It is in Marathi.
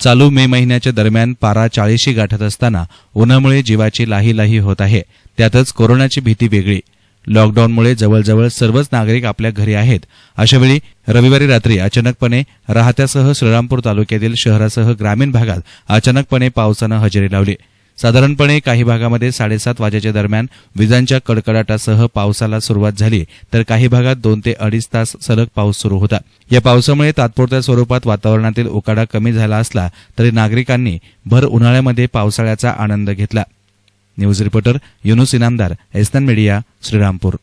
चालू मे महिन्याच्या दरम्यान पारा चाळीशी गाठत असताना उन्हामुळे जीवाची लाही लाही होत आहे त्यातच कोरोनाची भीती वेगळी लॉकडाऊनमुळे जवळजवळ सर्वच नागरिक आपल्या घरी आहेत अशावेळी रविवारी रात्री अचानकपणे राहत्यासह श्रीरामपूर तालुक्यातील शहरासह ग्रामीण भागात अचानकपणे पावसानं हजेरी लावली साधारणपणे काही भागामध्ये साडेसात वाजेच्या दरम्यान विजांच्या कडकडाटासह पावसाला सुरुवात झाली तर काही भागात दोन ते अडीच तास सलग पाऊस सुरू होता या पावसामुळे तात्पुरत्या स्वरूपात वातावरणातील उकाडा कमी झाला असला तरी नागरिकांनी भर उन्हाळ्यामध्ये पावसाळ्याचा आनंद घेतला news reporter Yunus Inamdar Aston media Shrirampur